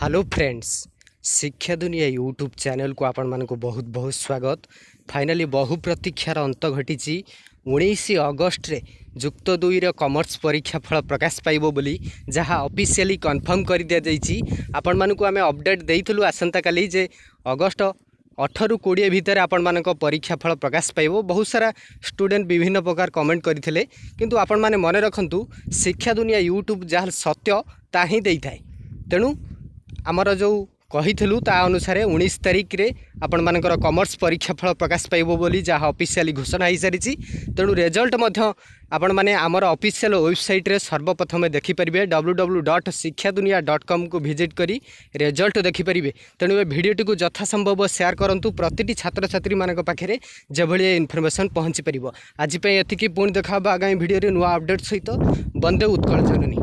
hello friends ଶିକ୍ଷା ଦୁନିଆ YouTube ଚ୍ୟାନେଲ୍କୁ ଆପଣମାନଙ୍କୁ ବହୁତ ବହୁତ ସ୍ୱାଗତ ଫାଇନାଲି ବହୁ ପ୍ରତୀକ୍ଷାର ଅନ୍ତ ଘଟିଛି ଉଣେଇଶ ଅଗଷ୍ଟରେ ଯୁକ୍ତ ଦୁଇର କମର୍ସ ପରୀକ୍ଷା ଫଳ ପ୍ରକାଶ ପାଇବ ବୋଲି ଯାହା ଅଫିସିଆଲି କନଫର୍ମ କରିଦିଆଯାଇଛି ଆପଣମାନଙ୍କୁ ଆମେ ଅପଡ଼େଟ୍ ଦେଇଥିଲୁ ଆସନ୍ତାକାଲି ଯେ ଅଗଷ୍ଟ ଅଠରରୁ କୋଡ଼ିଏ ଭିତରେ ଆପଣମାନଙ୍କ ପରୀକ୍ଷା ଫଳ ପ୍ରକାଶ ପାଇବ ବହୁତ ସାରା ଷ୍ଟୁଡେଣ୍ଟ ବିଭିନ୍ନ ପ୍ରକାର କମେଣ୍ଟ କରିଥିଲେ କିନ୍ତୁ ଆପଣମାନେ ମନେ ରଖନ୍ତୁ ଶିକ୍ଷା ଦୁନିଆ ୟୁଟ୍ୟୁବ୍ ଯାହା ସତ୍ୟ ତାହା ହିଁ ଦେଇଥାଏ ତେଣୁ ଆମର ଯେଉଁ କହିଥିଲୁ ତା ଅନୁସାରେ ଉଣେଇଶ ତାରିଖରେ ଆପଣମାନଙ୍କର କମର୍ସ ପରୀକ୍ଷା ଫଳ ପ୍ରକାଶ ପାଇବ ବୋଲି ଯାହା ଅଫିସିଆଲି ଘୋଷଣା ହୋଇସାରିଛି ତେଣୁ ରେଜଲ୍ଟ ମଧ୍ୟ ଆପଣମାନେ ଆମର ଅଫିସିଆଲ ୱେବସାଇଟ୍ରେ ସର୍ବପ୍ରଥମେ ଦେଖିପାରିବେ W W dot Shiksha Duniya dot କମ୍କୁ ଭିଜିଟ୍ କରି ରେଜଲ୍ଟ ଦେଖିପାରିବେ ତେଣୁ ଏ ଭିଡ଼ିଓଟିକୁ ଯଥାସମ୍ଭବ ସେୟାର କରନ୍ତୁ ପ୍ରତିଟି ଛାତ୍ରଛାତ୍ରୀମାନଙ୍କ ପାଖରେ ଯେଭଳି ଏ ଇନଫର୍ମେସନ୍ ପହଞ୍ଚିପାରିବ ଆଜି ପାଇଁ ଏତିକି ପୁଣି ଦେଖା ହେବ ଆଗାମୀ ଭିଡ଼ିଓରେ ନୂଆ ଅପଡ଼େଟ୍ ସହିତ ବନ୍ଦେ ଉତ୍କଳ ଜନନୀ